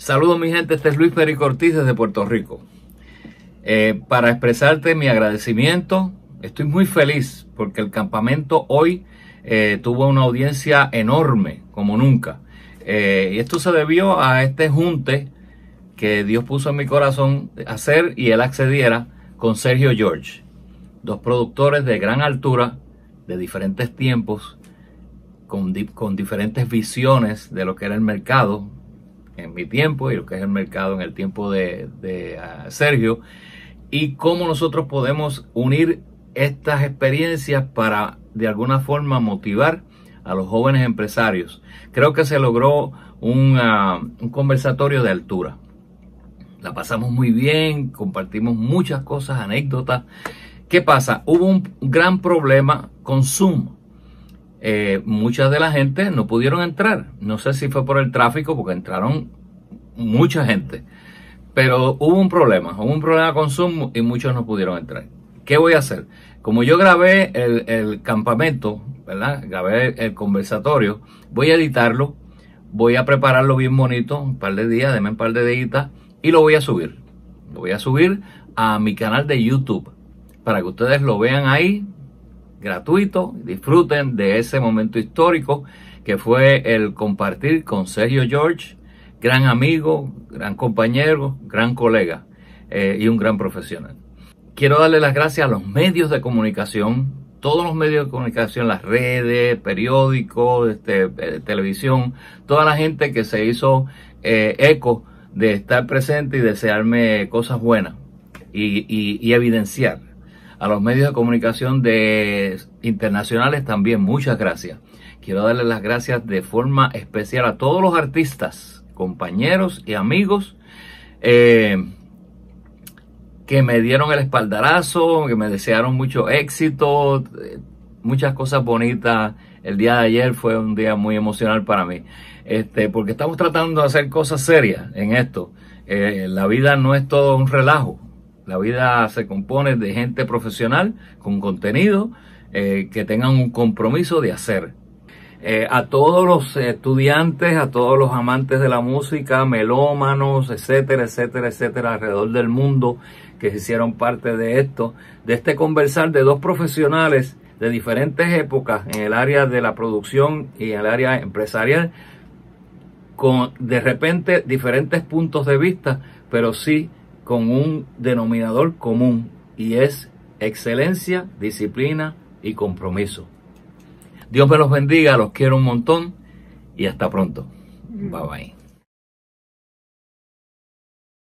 Saludos mi gente, este es Luis Ferri Ortiz desde Puerto Rico. Eh, para expresarte mi agradecimiento, estoy muy feliz porque el campamento hoy eh, tuvo una audiencia enorme, como nunca. Eh, y esto se debió a este junte que Dios puso en mi corazón hacer y él accediera con Sergio George, dos productores de gran altura, de diferentes tiempos, con, con diferentes visiones de lo que era el mercado, en mi tiempo y lo que es el mercado en el tiempo de, ah, Sergio y cómo nosotros podemos unir estas experiencias para de alguna forma motivar a los jóvenes empresarios. Creo que se logró un, ah, un conversatorio de altura. La pasamos muy bien, compartimos muchas cosas, anécdotas. ¿Qué pasa? Hubo un gran problema con Zoom eh, muchas de la gente no pudieron entrar. No sé si fue por el tráfico, porque entraron mucha gente. Pero hubo un problema, hubo un problema con Zoom y muchos no pudieron entrar. ¿Qué voy a hacer? Como yo grabé el, campamento, ¿verdad? Grabé el, conversatorio, voy a editarlo, voy a prepararlo bien bonito, un par de días, denme un par de días y lo voy a subir. Lo voy a subir a mi canal de YouTube para que ustedes lo vean ahí gratuito. Disfruten de ese momento histórico que fue el compartir con Sergio George, gran amigo, gran compañero, gran colega eh, y un gran profesional. Quiero darle las gracias a los medios de comunicación, todos los medios de comunicación, las redes, periódicos, este, eh, televisión, toda la gente que se hizo eh, eco de estar presente y desearme cosas buenas y evidenciar a los medios de comunicación de, internacionales también, muchas gracias. Quiero darles las gracias de forma especial a todos los artistas, compañeros y amigos eh, que me dieron el espaldarazo, que me desearon mucho éxito, muchas cosas bonitas. El día de ayer fue un día muy emocional para mí, este, porque estamos tratando de hacer cosas serias en esto. Eh, la vida no es todo un relajo, la vida se compone de gente profesional con contenido eh, que tengan un compromiso de hacer. Eh, a todos los estudiantes, a todos los amantes de la música, melómanos, etcétera, etcétera, etcétera, alrededor del mundo que se hicieron parte de esto, de este conversar de dos profesionales de diferentes épocas en el área de la producción y en el área empresarial, con de repente diferentes puntos de vista, pero sí con un denominador común y es excelencia, disciplina y compromiso. Dios me los bendiga, los quiero un montón y hasta pronto. Mm. Bye bye.